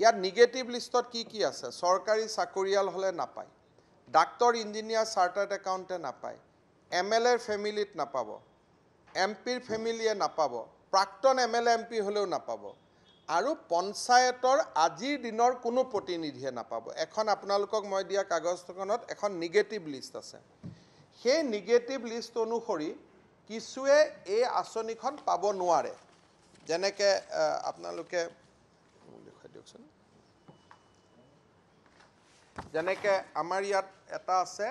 ইয়াত নিগেটিভ লিষ্টত কি কি আছে চৰকাৰী চাকৰিয়াল হ'লে নাপায় ডাক্তৰ ইঞ্জিনিয়াৰ চাৰ্টাৰ্ড একাউণ্টে নাপায় এম এল এৰ ফেমিলিত নাপাব এম পিৰ ফেমিলিয়ে নাপাব প্ৰাক্তন M L A M P হ'লেও নাপাব আৰু পঞ্চায়তৰ আজিৰ দিনৰ কোনো প্ৰতিনিধিয়ে নাপাব এখন আপোনালোকক মই দিয়া কাগজখনত এখন নিগেটিভ লিষ্ট আছে সেই নিগেটিভ লিষ্ট অনুসৰি কিছুৱে এই আঁচনিখন পাব নোৱাৰে যেনেকৈ আপোনালোকে দিয়কচোন যেনেকৈ আমাৰ ইয়াত এটা আছে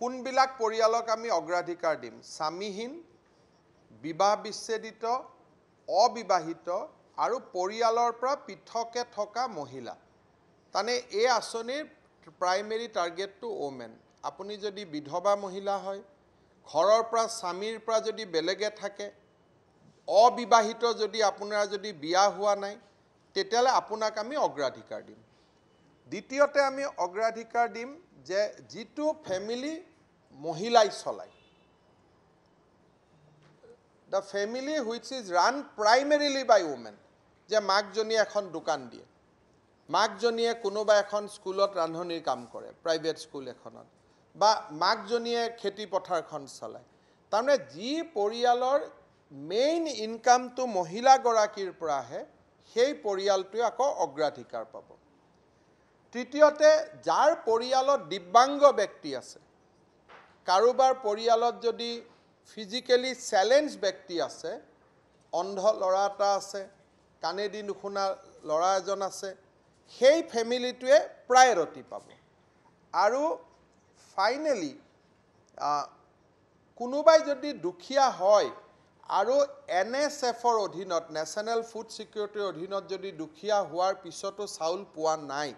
কোনবিলাক পৰিয়ালক আমি অগ্ৰাধিকাৰ দিম স্বামীহীন বিবাহ বিচ্ছেদিত অবিবাহিত আৰু পৰিয়ালৰ পৰা পৃথকে থকা মহিলা তাৰমানে এই আঁচনিৰ প্ৰাইমেৰী টাৰ্গেটটো ওমেন আপুনি যদি বিধৱা মহিলা হয় ঘৰৰ পৰা স্বামীৰ পৰা যদি বেলেগে থাকে অবিবাহিত যদি আপোনাৰ যদি বিয়া হোৱা নাই তেতিয়াহ'লে আপোনাক আমি অগ্ৰাধিকাৰ দিম দ্বিতীয়তে আমি অগ্ৰাধিকাৰ দিম যে যিটো ফেমিলি মহিলাই চলায় the family which is run primarily by women যে মাকজনীয়ে এখন দোকান দিয়ে মাকজনীয়ে কোনোবা এখন স্কুলত ৰান্ধনিৰ কাম কৰে প্ৰাইভেট স্কুল এখনত বা মাকজনীয়ে খেতি পথাৰখন চলায় তাৰমানে যি পৰিয়ালৰ মেইন ইনকামটো মহিলাগৰাকীৰ পৰা আহে সেই পৰিয়ালটোৱে আকৌ অগ্ৰাধিকাৰ পাব তৃতীয়তে যাৰ পৰিয়ালত দিব্যাংগ ব্যক্তি আছে কাৰোবাৰ পৰিয়ালত যদি ফিজিকেলি চেলেঞ্জ ব্যক্তি আছে অন্ধ ল'ৰা এটা আছে কাণেদি নুশুনা ল'ৰা এজন আছে সেই ফেমিলিটোৱে প্ৰায়ৰিটি পাব আৰু ফাইনেলি কোনোবাই যদি দুখীয়া হয় আৰু এন এছ এফৰ অধীনত নেশ্যনেল ফুড ছিকিউৰিটিৰ অধীনত যদি দুখীয়া হোৱাৰ পিছতো চাউল পোৱা নাই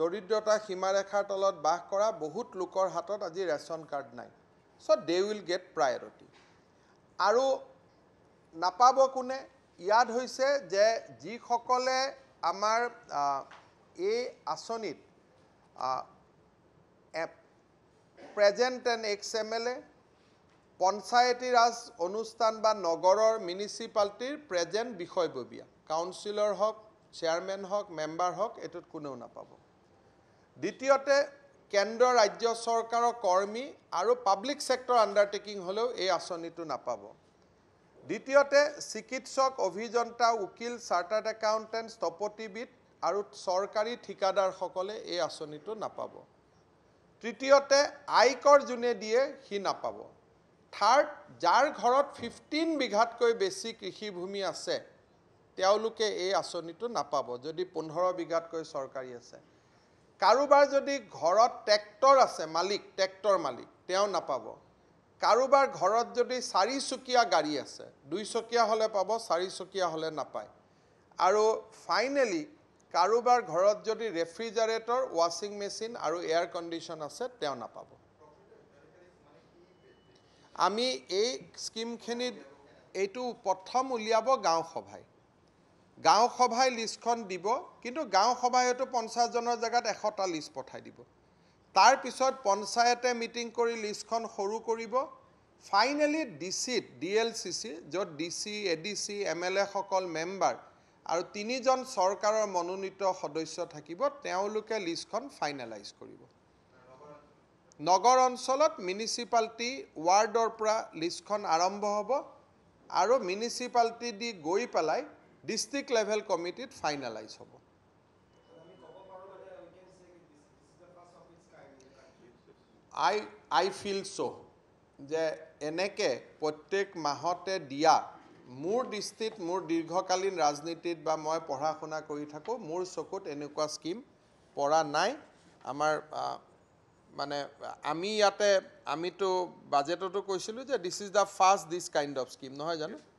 দৰিদ্ৰতা সীমাৰেখাৰ তলত বাস কৰা বহুত লোকৰ হাতত আজি ৰেচন কাৰ্ড নাই so' they will get priority আৰু নাপাব কোনে ইয়াত হৈছে যে যিসকলে আমাৰ এই আঁচনিত present and ex M L A Panchayati Raj অনুষ্ঠান বা নগৰৰ মিউনিচিপালিটিৰ প্ৰেজেণ্ট বিষয়ববীয়া কাউঞ্চিলৰ হওক চেয়াৰমেন হওক মেম্বাৰ হওক এইটোত কোনেও নাপাব দ্বিতীয়তে কেন্দ্ৰ ৰাজ্য চৰকাৰৰ কৰ্মী আৰু পাব্লিক ছেক্টৰ আণ্ডাৰটেকিং হ'লেও এই আঁচনিটো নাপাব দ্বিতীয়তে চিকিৎসক অভিযন্তা উকিল চাৰ্টাৰ্ড একাউণ্টেণ্ট স্থপতিবিদ আৰু চৰকাৰী ঠিকাদাৰসকলে এই আঁচনিটো নাপাব তৃতীয়তে আয়কৰ যোনে দিয়ে সি নাপাব থাৰ্ড যাৰ ঘৰত ফিফটিন বিঘাতকৈ বেছি কৃষিভূমি আছে তেওঁলোকে এই আঁচনিটো নাপাব যদি পোন্ধৰ বিঘাতকৈ চৰকাৰী আছে কাৰোবাৰ যদি ঘৰত ট্ৰেক্টৰ আছে মালিক ট্ৰেক্টৰ মালিক তেওঁ নাপাব কাৰোবাৰ ঘৰত যদি চাৰিচকীয়া গাড়ী আছে দুইচকীয়া হ'লে পাব চাৰিচকীয়া হ'লে নাপায় আৰু ফাইনেলি কাৰোবাৰ ঘৰত যদি ৰেফ্ৰিজাৰেটৰ ৱাশ্বিং মেচিন আৰু এয়াৰ কণ্ডিশ্যন আছে তেওঁ নাপাব আমি এই স্কিমখিনিত এইটো প্ৰথম উলিয়াব গাঁও গাঁওসভাই গাঁওসভাই লিষ্টখন দিব কিন্তু গাঁওসভায়েতো পঞ্চাছজনৰ জেগাত এশটা লিষ্ট পঠাই দিব তাৰপিছত পঞ্চায়তে মিটিং কৰি লিষ্টখন সৰু কৰিব ফাইনেলি ডি চিত ডি এল চি চি য'ত D C A D C M L এসকল মেম্বাৰ আৰু তিনিজন চৰকাৰৰ মনোনীত সদস্য থাকিব তেওঁলোকে লিষ্টখন ফাইনেলাইজ কৰিব নগৰ অঞ্চলত মিউনিচিপালিটি ৱাৰ্ডৰ পৰা লিষ্টখন আৰম্ভ হ'ব আৰু মিউনিচিপালিটি দি গৈ পেলাই ডিষ্ট্ৰিক্ট লেভেল কমিটিত ফাইনেলাইজ হ'ব আই আই ফিল শ্ব' যে এনেকৈ প্ৰত্যেক মাহতে দিয়া মোৰ দৃষ্টিত মোৰ দীৰ্ঘকালীন ৰাজনীতিত বা মই পঢ়া শুনা কৰি থাকোঁ মোৰ চকুত এনেকুৱা স্কীম পৰা নাই আমাৰ মানে আমি ইয়াতে আমিতো বাজেটতো কৈছিলোঁ যে this is the first this kind of scheme নহয় জানো